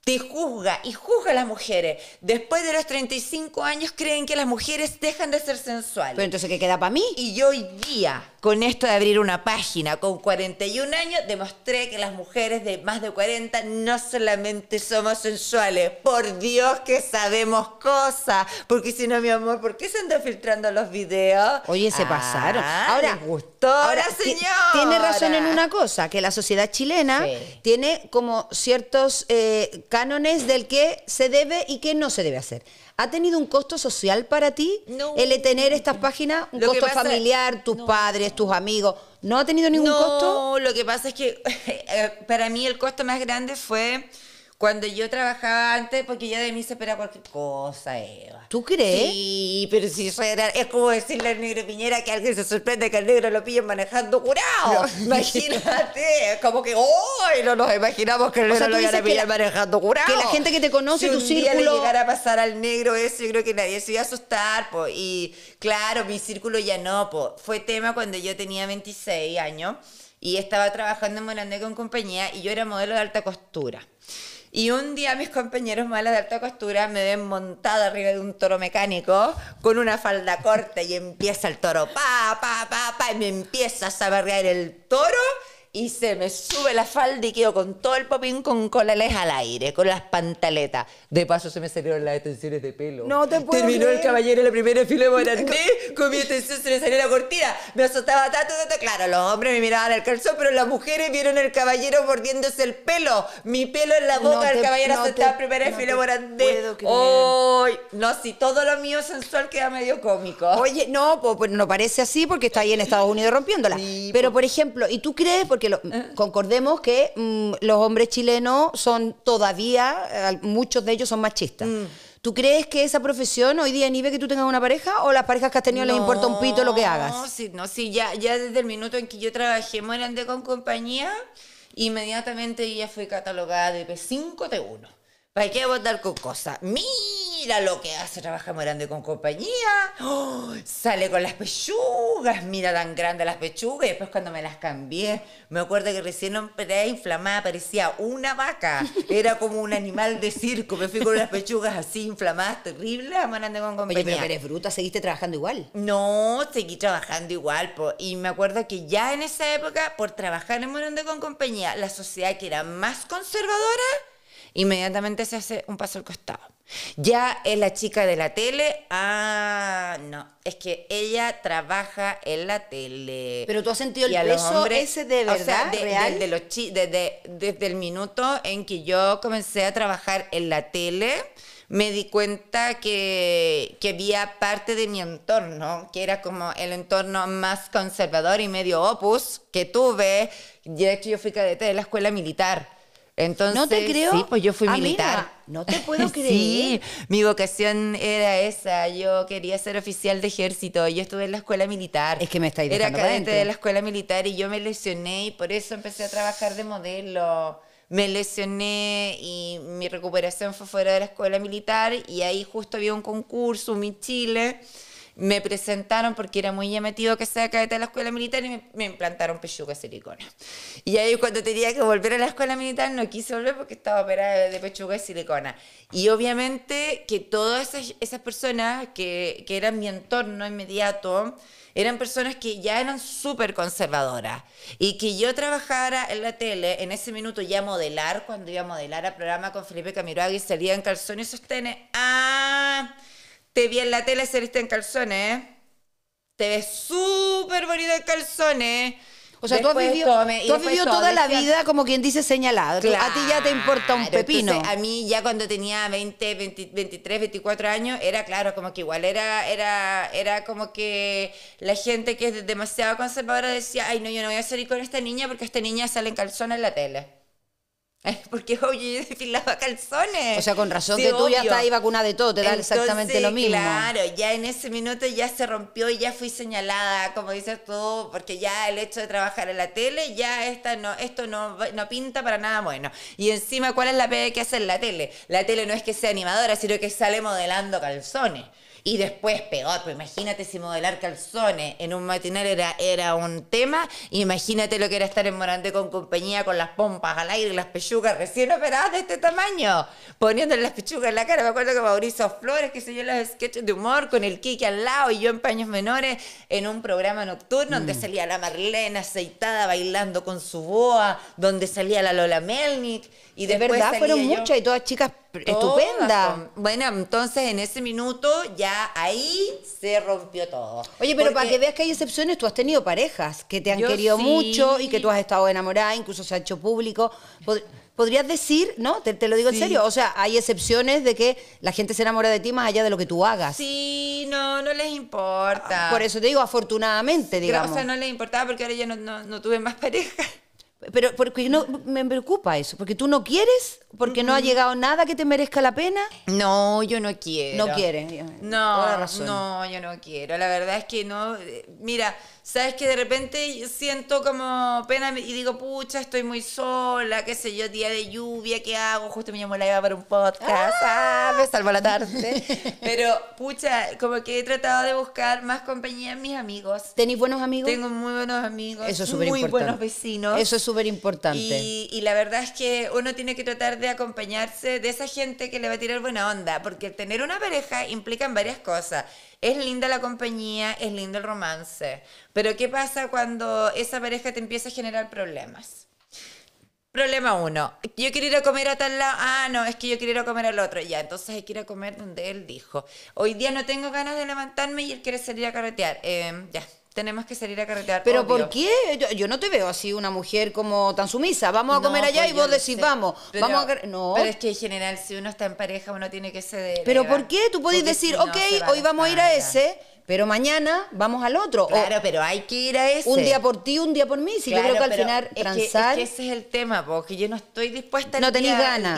B: te juzga y juzga a las mujeres. Después de los 35 años creen que las mujeres dejan de ser sensuales. Pero
A: entonces, ¿qué queda para mí? Y yo hoy
B: día con esto de abrir una página. Con 41 años demostré que las mujeres de más de 40 no solamente somos sensuales. Por Dios que sabemos cosas. Porque si no, mi amor, ¿por qué se andan filtrando los videos? Oye, se pasaron. Ah, ahora, gustó. Ahora, señor. Tiene razón en una
A: cosa, que la sociedad chilena tiene como ciertos eh, cánones del que se debe y que no se debe hacer. ¿Ha tenido un costo social para ti no. el tener estas páginas? ¿Un costo familiar, tus padres, tus amigos? ¿No ha tenido ningún costo? No,
B: lo que pasa es que eh, para mí el costo más grande fue cuando yo trabajaba antes, porque ya de mí se espera cualquier cosa, eh, ¿Tú crees? Sí, pero si eso era, es como decirle al negro Piñera que alguien se sorprende que al negro lo pillen manejando curado. Imagínate, es como que hoy no nos imaginamos que el negro lo iban a manejando curado. Que la gente que te conoce, si tu un le llegara a pasar al negro eso, yo creo que nadie se iba a asustar. Y claro, mi círculo ya no. Fue tema cuando yo tenía 26 años y estaba trabajando en Morandé con compañía y yo era modelo de alta costura. Y un día mis compañeros malas de alta costura me ven montada arriba de un toro mecánico con una falda corta y empieza el toro, pa, pa, pa, pa, y me empieza a saberrear el toro y se me sube la falda y quedo con todo el popín con colales al aire, con las pantaletas. De paso se me salieron las extensiones de
A: pelo. No te puedo Terminó el
B: caballero en la primera fila de Morandé con mi extensión se me salió la cortina. Me asustaba tanto, tanto. Claro, los hombres me miraban el calzón, pero las mujeres vieron el caballero mordiéndose el
A: pelo. Mi pelo en la boca del caballero no la primera no fila de Morandé.
B: no, si todo lo mío sensual queda medio cómico. Oye,
A: no, pues no parece así porque está ahí en Estados Unidos rompiéndola. pero, por ejemplo, ¿y tú crees? Porque concordemos que mm, los hombres chilenos son todavía, eh, muchos de ellos son machistas. Mm. ¿Tú crees que esa profesión hoy día ve que tú tengas una pareja o las parejas que has tenido les importa un pito lo que hagas? No,
B: sí, no, sí, ya, ya desde el minuto en que yo trabajé en con compañía, inmediatamente ella fue catalogada de P5 T1. ...hay que votar con cosas? Mira lo que hace, trabaja morando con compañía. ¡Oh! Sale con las pechugas, mira tan grande las pechugas. Y después cuando me las cambié, me acuerdo que recién peleé, inflamada, parecía una vaca. Era como un animal de circo. Me fui con las pechugas así inflamadas, terribles, ...morando con compañía. Oye, pero, eres bruta, ¿seguiste trabajando igual? No, seguí trabajando igual. Y me acuerdo que ya en esa época, por trabajar en Morando con compañía, la sociedad que era más conservadora inmediatamente se hace un paso al costado. Ya es la chica de la tele. Ah, no. Es que ella trabaja en la
A: tele. Pero tú has sentido el peso ese de verdad, de, real. Desde,
B: los desde, el minuto en que yo comencé a trabajar en la tele, me di cuenta que, que había parte de mi entorno, que era como el entorno más conservador y medio opus que tuve. De hecho, yo fui cadete de la escuela militar. Entonces, no te creo. Sí, pues yo fui ah, militar.
A: no te puedo creer. sí,
B: mi vocación era esa. Yo quería ser oficial de ejército. Yo estuve en la escuela militar. Es que me estáis Era cadete de la escuela militar y yo me lesioné y por eso empecé a trabajar de modelo. Me lesioné y mi recuperación fue fuera de la escuela militar y ahí justo había un concurso, mi Chile me presentaron porque era muy llamativo que sea cadete de la escuela militar y me, implantaron pechuga silicona. Y ahí cuando tenía que volver a la escuela militar no quise volver porque estaba operada de pechuga y silicona. Y obviamente que todas esas, personas que, eran mi entorno inmediato eran personas que ya eran súper conservadoras y que yo trabajara en la tele en ese minuto ya modelar, cuando iba a modelar a programa con Felipe Camiroaga y salía en calzones y sostenes, ¡ah! Te vi en la tele saliste en calzones. Te ves súper bonito en calzones.
A: O sea, tú has vivido, toda la vida como quien dice señalado. a ti ya te importa un pepino. a
B: mí ya cuando tenía 20, 20, 23, 24 años, era claro, como que igual era, era, era como que la gente que es demasiado conservadora decía, ay no, yo no voy a salir con esta niña porque esta niña sale en calzones en la tele. Porque hoy desfilaba calzones. O sea, con razón que tú ya estás ahí
A: vacunada de todo, te da exactamente lo mismo. Claro,
B: ya en ese minuto ya se rompió y ya fui señalada, como dices tú, porque ya el hecho de trabajar en la tele, ya esta no, esto no, pinta para nada bueno. Y encima, ¿cuál es la pelea que hace en la tele? La tele no es que sea animadora, sino que sale modelando calzones. Y después peor, pues imagínate si modelar calzones en un matinal era, era un tema, imagínate lo que era estar en Morante con compañía con las pompas al aire, las pechugas recién operadas de este tamaño, poniéndole las pechugas en la cara. Me acuerdo que Mauricio Flores, que se yo los sketches de humor con el Kiki al lado y yo en paños menores en un programa nocturno donde mm. salía la Marlene aceitada bailando con su boa, donde salía la Lola Melnick,
A: Y de verdad fueron muchas y todas chicas estupenda.
B: Bueno, entonces en ese minuto ya ahí se rompió todo. Oye, pero para que
A: veas que hay excepciones, tú has tenido parejas que te han querido mucho y que tú has estado enamorada, incluso se ha hecho público. podrías decir, ¿no? Te, lo digo en serio. O sea, hay excepciones de que la gente se enamora de ti más allá de lo que tú hagas.
B: Sí, no, no les importa. Ah, por eso
A: te digo, afortunadamente, digamos. o sea,
B: no les importaba porque ahora ya no, tuve más pareja.
A: Pero porque no, me preocupa eso, porque tú no quieres, porque no ha llegado nada que te merezca la pena. No, yo no quiero. No quieres. No, no,
B: yo no quiero. La verdad es que no. Eh, mira, ¿Sabes que de repente siento como pena y digo, pucha, estoy muy sola, qué sé yo, día de lluvia, ¿qué hago? Justo me llamó la Eva para un podcast, sabes ah, ah, salvo la tarde. Pero, pucha, como que he tratado de buscar más compañía en mis amigos. ¿Tenéis buenos amigos? Tengo muy buenos amigos, Eso es súper muy buenos vecinos. Eso es
A: súper importante. Y,
B: y la verdad es que uno tiene que tratar de acompañarse de esa gente que le va a tirar buena onda, porque tener una pareja implica varias cosas es linda la compañía, es lindo el romance. Pero ¿qué pasa cuando esa pareja te empieza a generar problemas? Problema uno, yo quiero ir a comer a tal lado, ah, no, es que yo quiero ir a comer al otro, ya, entonces hay que ir a comer donde él dijo, hoy día no tengo ganas de levantarme y él quiere salir a carretear, eh, ya, tenemos que salir a carretear. Pero ¿por
A: qué? Yo, no te veo así una mujer como tan sumisa. Vamos a comer allá y pues, vos decís, vamos, No. Pero es que en general,
B: si uno está en pareja, uno tiene que ceder. ¿Pero ¿eh? por qué? Tú podés decir, ok, hoy
A: vamos a ir a ese, pero mañana vamos al otro. Claro, pero hay que ir a ese. Un día por ti, un día por mí. Si yo creo que al final transar. es que
B: ese es el tema, porque yo no estoy dispuesta no al El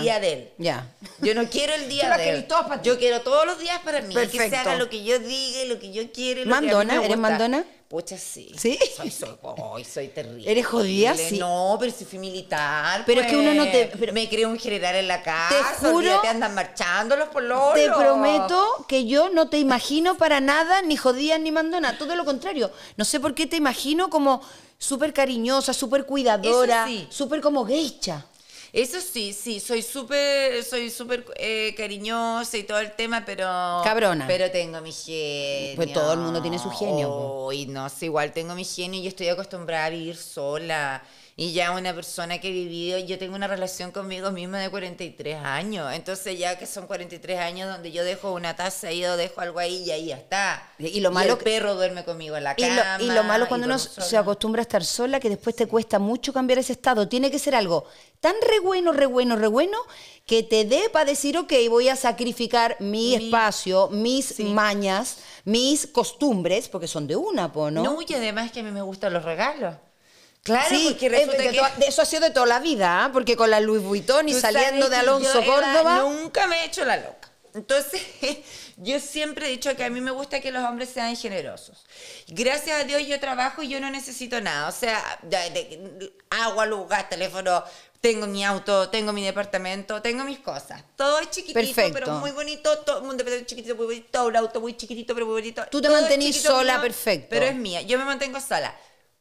B: día de él.
A: Ya. Yo no quiero el día de él.
B: Yo quiero todos los días para mí. Que se haga lo que yo diga, lo que yo quiero. Mandona, ¿eres mandona? Pocha sí. ¿Sí? Soy, soy, terrible. ¿Eres jodida? Sí. No, pero si fui militar. Pero es que uno no te. Pues, pero, me creo un general en la casa. Te juro. Te andan marchando los Te prometo
A: que yo no te imagino para nada, ni jodida ni mandona. Todo lo contrario. No sé por qué te imagino como súper cariñosa, súper cuidadora, súper como geisha.
B: Eso sí, sí, soy súper soy súper eh, cariñosa y todo el tema, pero... Cabrona. Pero tengo mi genio. Pues todo el mundo tiene su genio. Uy, no sé, igual tengo mi genio y estoy acostumbrada a vivir sola. Y ya una persona que he vivido, yo tengo una relación conmigo misma de 43 años. Entonces ya que son 43 años donde yo dejo una taza y o dejo algo ahí y ahí ya está. Y lo malo el perro duerme conmigo en la cama. Y lo, malo cuando uno se
A: acostumbra a estar sola que después te cuesta mucho cambiar ese estado. Tiene que ser algo tan re bueno, re bueno, re bueno que te dé para decir, ok, voy a sacrificar mi, espacio, mis mañas, mis costumbres, porque son de una, ¿no? No,
B: y además que a mí me gustan los regalos.
A: Claro, eso ha sido de toda la vida, ¿ah? porque con la Louis Vuitton y saliendo de Alonso Córdoba...
B: Nunca me he hecho la loca. Entonces, yo siempre he dicho que a mí me gusta que los hombres sean generosos. Gracias a Dios yo trabajo y yo no necesito nada. O sea, de, agua, luz, gas, teléfono, tengo mi auto, tengo mi departamento, tengo mis cosas. Todo es chiquitito, pero muy bonito. Todo, mundo es chiquitito, muy bonito. Un auto muy chiquitito, pero muy bonito. Tú te mantenís sola, perfecto. Pero es mía. Yo me mantengo sola.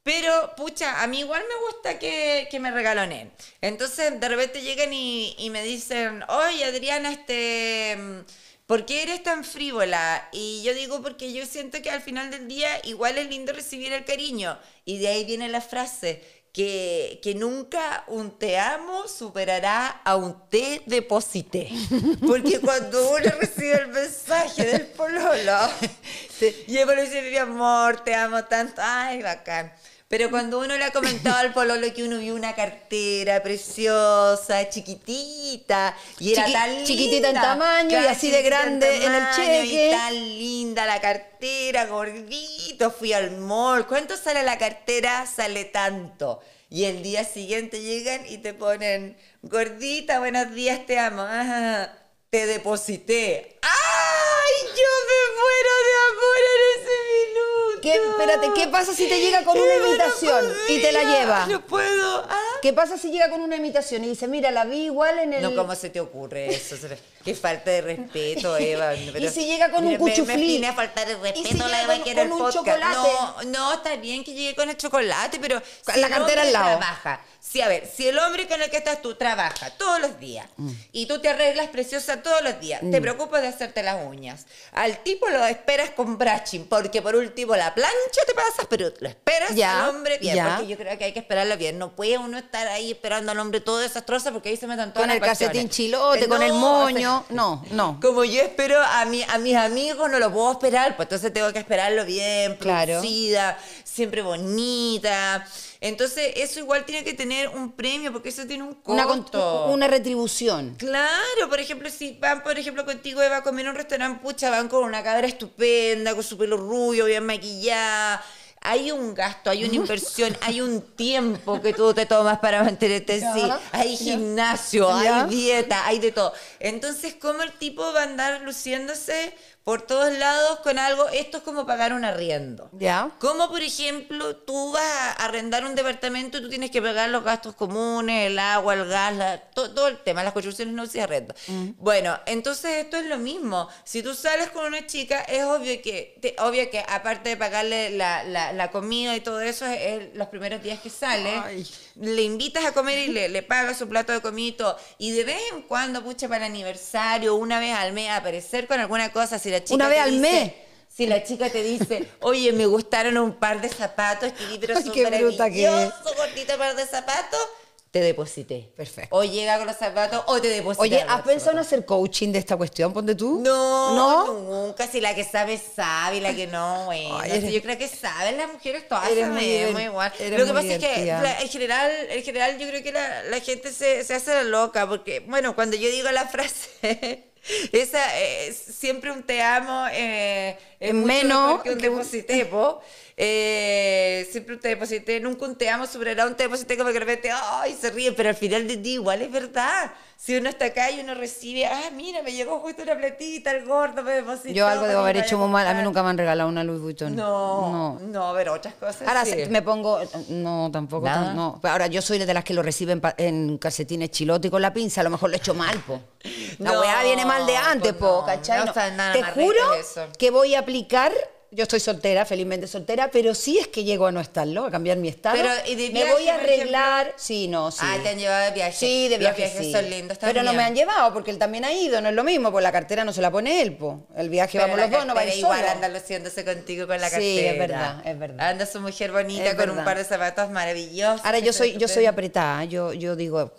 B: Pero, pucha, a mí igual me gusta que, me regalonen. Entonces, de repente llegan y, me dicen, oye, Adriana, este, mm, ¿por qué eres tan frívola? Y yo digo, porque yo siento que al final del día igual es lindo recibir el cariño. Y de ahí viene la frase, que, nunca un te amo superará a un te deposité. Porque cuando uno recibe el mensaje del pololo, llego y dice, mi amor, te amo tanto, ay, bacán. Pero cuando uno le ha comentado al pololo que uno vio una cartera preciosa, chiquitita, y era tan linda. Chiquitita en tamaño y así de grande en, el cheque. Y tan linda la cartera, gordito, fui al mall. ¿Cuánto sale la cartera? Sale tanto. Y el día siguiente llegan y te ponen, gordita, buenos días, te amo. te deposité.
A: ¡Ay, yo me muero de amor en ese ¿Qué, ¿qué pasa si te llega con una imitación y te la lleva? No puedo. Ah. ¿Qué pasa si llega con una imitación y dice, mira, la vi igual en el... No, ¿cómo se
B: te ocurre eso? Qué falta de respeto, Eva. y si llega con un cuchuflí. Me, a faltar el respeto la con, un Chocolate? No, no, está bien que llegue con el chocolate, pero la cantera al lado. Trabaja. Sí, a ver, si el hombre con el que estás tú trabaja todos los días mm. y tú te arreglas preciosa todos los días, te mm. preocupas de hacerte las uñas. Al tipo lo esperas con brushing, porque por último la plancha te pasas, pero lo esperas ya, al hombre bien, porque yo creo que hay que esperarlo bien. No puede uno estar ahí esperando al hombre todo desastroso porque
A: ahí se me todas Con el calcetín chilote, con el moño no, no, no.
B: Como yo espero a, mi, a mis amigos, no los puedo esperar, pues entonces tengo que esperarlo bien, claro. siempre bonita. Entonces, eso igual tiene que tener un premio, porque eso tiene un costo. Una, una
A: retribución.
B: Claro, por ejemplo, si van, por ejemplo, contigo, Eva, a comer a un restaurante, pucha, van con una cabra estupenda, con su pelo rubio, bien maquillada hay un gasto, hay una inversión, hay un tiempo que tú te tomas para mantenerte en sí, hay gimnasio, hay dieta, hay de todo. Entonces, ¿cómo el tipo va a andar luciéndose por todos lados con algo. Esto es como pagar un arriendo. ¿Ya? Como por ejemplo, tú vas a arrendar un departamento y tú tienes que pagar los gastos comunes, el agua, el gas, todo, el tema. Las construcciones no se arrendan. Mm. Bueno, entonces esto es lo mismo. Si tú sales con una chica, es obvio que, obvio que aparte de pagarle la, la, la comida y todo eso, es, los primeros días que sale le invitas a comer y le, le pagas su plato de comito y de vez en cuando, pucha, para el aniversario, una vez al mes, aparecer con alguna cosa. Si la chica una vez al mes. Si la chica te dice, oye, me gustaron un par de zapatos, este que libro es un cortito par de zapatos te deposité. Perfecto. O llega con los zapatos o te deposité. Oye, ¿has pensado
A: en hacer coaching de esta cuestión? Ponte tú. No,
B: nunca. Si la que sabe, sabe. Y la que no, güey. Yo creo que saben las mujeres todas. Eres muy, igual. Lo que pasa es que en, general, en general yo creo que la, gente se, hace la loca. Porque, bueno, cuando yo digo la frase... Esa es eh, siempre un te amo. Eh, es menos que un deposité, po. Eh, siempre un deposité, nunca un te amo superará un deposité como que de repente, ¡ay! se ríe, pero al final de ti igual es verdad. Si uno está acá y uno recibe, ¡ah, mira, me llegó justo una platita, el gordo me depositó! Yo algo debo haber hecho muy
A: mal, a mí nunca me han regalado una luz Vuitton No, no,
B: no, pero otras cosas. Ahora me
A: pongo, no, tampoco, Ahora yo soy de las que lo reciben en calcetines chilote con la pinza, a lo mejor lo he hecho mal, po. La no, weá viene mal de antes, pues no, po, ¿cachai? No, te juro que voy a aplicar yo estoy soltera, felizmente soltera, pero sí es que llego a no estarlo, a cambiar mi estado. me voy a arreglar. Sí, no, Ah, te han llevado de viaje. Sí, de viaje. son lindos Pero no me han llevado porque él también ha ido, no es lo mismo, pues la cartera no se la pone él, po. Pues. El viaje vamos los dos, no va igual anda
B: contigo con la cartera. Sí, es verdad, es verdad. Anda su mujer bonita
A: con un par de zapatos maravillosos. Ahora yo soy yo soy apretada, ¿eh? yo yo digo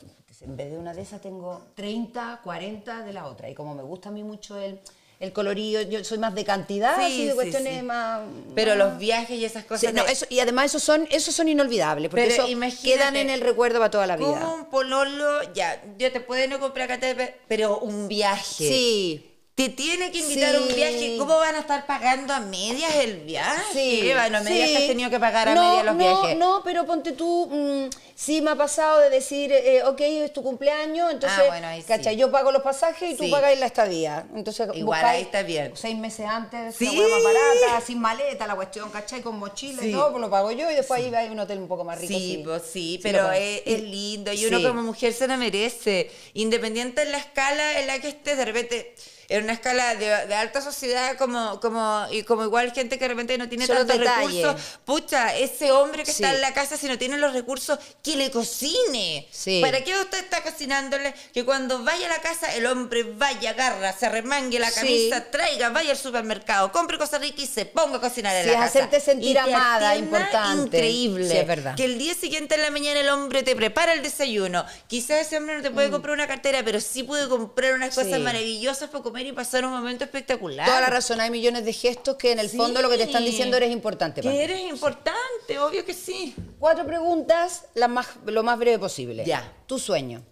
A: en vez de una de esas tengo 30, 40 de la otra y como me gusta a mí mucho él el colorido, yo soy más de cantidad, sí, de cuestiones Más, Pero los viajes y esas cosas. No, eso, y además esos son, esos son inolvidables, porque eso quedan en el recuerdo para toda la vida. un
B: pololo, ya, yo te puedo no comprar cantidad, pero un viaje. Sí. Te tiene que invitar un viaje. ¿Cómo van a estar
A: pagando a medias el viaje? Sí. Bueno, a medias que has tenido que pagar a medias los no, viajes. No, pero ponte tú. Mm, sí, me ha pasado de decir, eh, ok, es tu cumpleaños, entonces. ¿cachai? Yo pago los pasajes y tú pagas la estadía. Entonces, Igual ahí está bien. Seis meses antes, sí. una más barata, sin maleta, la cuestión, ¿cachai? Con mochila y todo, pues lo pago yo y después ahí va a ir un hotel un poco más rico. Sí,
B: sí, pues pero es, lindo y uno como
A: mujer se lo merece.
B: Independiente de la escala en la que estés, de repente en una escala de, alta sociedad como, como, y como igual gente que de repente no tiene tantos recursos, pucha, ese hombre que está en la casa si no tiene los recursos, que le cocine. ¿Para qué usted está cocinándole? Que cuando vaya a la casa el hombre vaya, agarra, se remangue la camisa, traiga, vaya al supermercado, compre cosas ricas y se ponga a cocinar en la casa. hacerte sentir y amada, importante. Increíble. es verdad. Que el día siguiente en la mañana el hombre te prepara el desayuno. Quizás ese hombre no te puede mm. comprar una cartera, pero sí puede comprar unas cosas maravillosas para comer y pasar un momento espectacular. Toda la razón,
A: hay millones de gestos que en el fondo lo que te están diciendo eres importante. eres importante, obvio que sí. Cuatro preguntas, más, lo más breve posible. Ya. Tu sueño.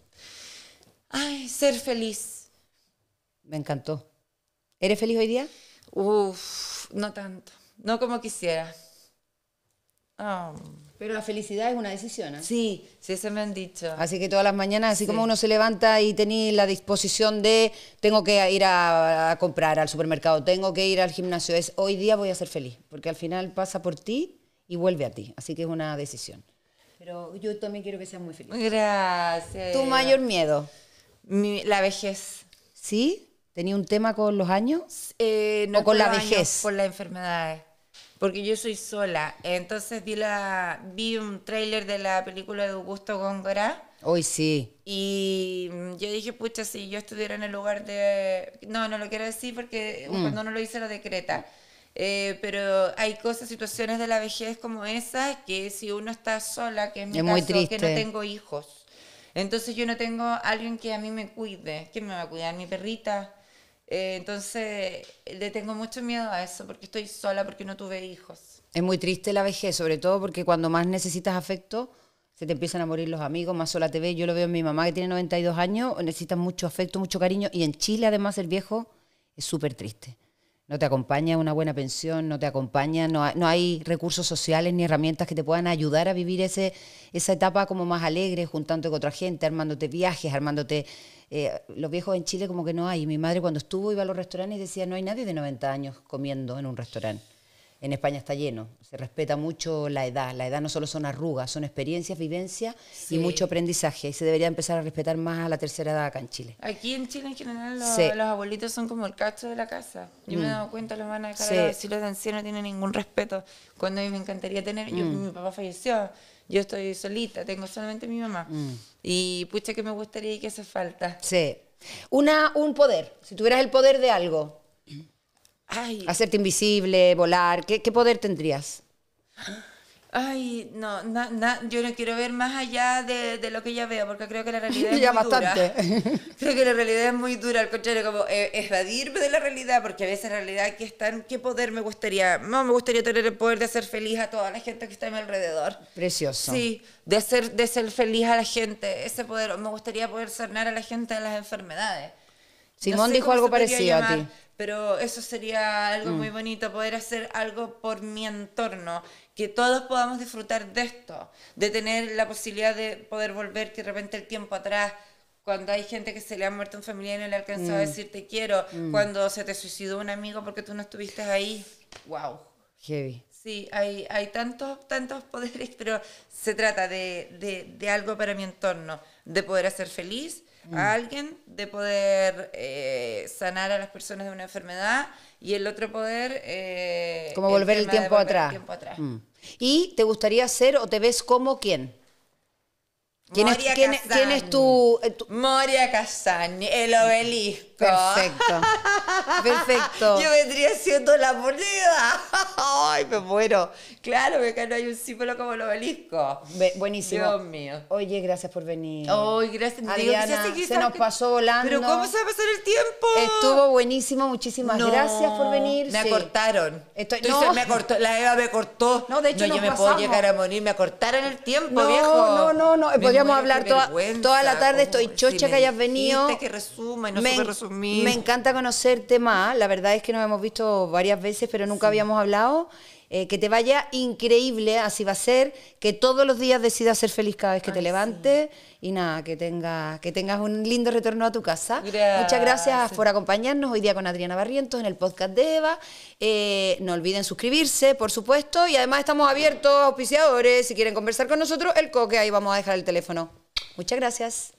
A: Ay, ser feliz. Me encantó. ¿Eres feliz hoy día?
B: Uff no tanto. No como quisiera. Ah.
A: Pero la felicidad es una decisión, ¿eh? Sí, sí, se me han dicho. Así que todas las mañanas, así como uno se levanta y tiene la disposición de tengo que ir a, comprar al supermercado, tengo que ir al gimnasio, es hoy día voy a ser feliz, porque al final pasa por ti y vuelve a ti. Así que es una decisión. Pero yo también quiero que seas muy feliz. Gracias. ¿Tu mayor miedo? la vejez. ¿Sí? ¿Tenía un tema con los años? Eh, no, ¿O con la vejez? por las enfermedades
B: porque yo soy sola. Entonces vi, la, vi un tráiler de la película de Augusto Góngora.
A: Hoy sí.
B: Y yo dije, pucha, si yo estuviera en el lugar de... No, no lo quiero decir porque mm. cuando no lo hice lo decreta. Eh, pero hay cosas, situaciones de la vejez como esas que si uno está sola, que es mi muy triste. que no tengo hijos. Entonces yo no tengo alguien que a mí me cuide. ¿Quién me va a cuidar? Mi perrita. Eh, entonces, le tengo mucho miedo a eso porque estoy sola, porque no tuve hijos.
A: Es muy triste la vejez, sobre todo porque cuando más necesitas afecto, se te empiezan a morir los amigos, más sola te ve. Yo lo veo en mi mamá que tiene 92 años, necesitas mucho afecto, mucho cariño. Y en Chile, además, el viejo es súper triste. No te acompaña una buena pensión, no te acompaña, no, hay recursos sociales ni herramientas que te puedan ayudar a vivir ese, esa etapa como más alegre, juntándote con otra gente, armándote viajes, armándote eh, los viejos en Chile como que no hay. Mi madre cuando estuvo iba a los restaurantes y decía, no hay nadie de 90 años comiendo en un restaurante en España está lleno. Se respeta mucho la edad. La edad no solo son arrugas, son experiencias, vivencias y mucho aprendizaje. Y se debería empezar a respetar más a la tercera edad acá en Chile.
B: Aquí en Chile en general los, abuelitos son como el cacho de la casa. Yo me he mm. dado cuenta, los van a dejar sí. los de ancianos, no tienen ningún respeto. Cuando a mí me encantaría tener, mm. mi papá falleció, yo estoy solita, tengo solamente mi mamá. Mm. Y pucha que me gustaría y que hace
A: falta. Sí. Una, un poder, si tuvieras el poder de algo, Hacerte invisible, volar. ¿Qué, poder tendrías?
B: Ay, no, yo no quiero ver más allá de, lo que ya veo, porque creo que la realidad es muy dura. Creo que la realidad es muy dura, al contrario, como eh, evadirme de la realidad, porque a veces la realidad que están, ¿qué poder me gustaría? No, me gustaría tener el poder de hacer feliz a toda la gente que está a mi alrededor.
A: Precioso. Sí,
B: de, de ser feliz a la gente, ese poder. Me gustaría poder sanar a la gente de las enfermedades.
A: Simón dijo algo parecido a ti.
B: Pero eso sería algo muy mm. bonito, poder hacer algo por mi entorno, que todos podamos disfrutar de esto, de tener la posibilidad de poder volver que de repente el tiempo atrás, cuando hay gente que se le ha muerto un familiar y no le ha a mm. decir te quiero, mm. cuando se te suicidó un amigo porque tú no estuviste ahí, wow. Heavy. Sí, hay, hay tantos, tantos poderes, pero se trata de, de algo para mi entorno, de poder hacer feliz, a mm. alguien, de poder eh, sanar a las personas de una enfermedad y el otro poder... Eh, como volver, el tiempo, atrás.
A: Mm. ¿Y te gustaría ser o te ves como quién? ¿Quién es, tu, eh,
B: Moria Casani, el obelisco. Perfecto. Perfecto. Yo vendría siendo la moneda. Ay, me muero. Claro, que acá no hay un símbolo como el
A: obelisco. buenísimo. Dios mío. Oye, gracias por venir. Ay, gracias. Adriana, se nos pasó volando. Pero ¿cómo se va a pasar el tiempo? Estuvo buenísimo. Muchísimas gracias por venir. Me acortaron. la Eva me cortó. No, de hecho no, yo me puedo llegar a morir.
B: Me acortaron el tiempo, viejo. No, no, no podríamos hablar toda, la tarde. Estoy chocha que hayas venido.
A: me, encanta conocerte más. La verdad es que nos hemos visto varias veces, pero nunca habíamos hablado. Eh, que te vaya increíble, así va a ser, que todos los días decidas ser feliz cada vez que te levantes y nada, que, tengas que tengas un lindo retorno a tu casa. Muchas gracias por acompañarnos hoy día con Adriana Barrientos en el podcast de Eva. Eh, no olviden suscribirse, por supuesto, y además estamos abiertos a auspiciadores, si quieren conversar con nosotros, el coque, ahí vamos a dejar el teléfono. Muchas gracias.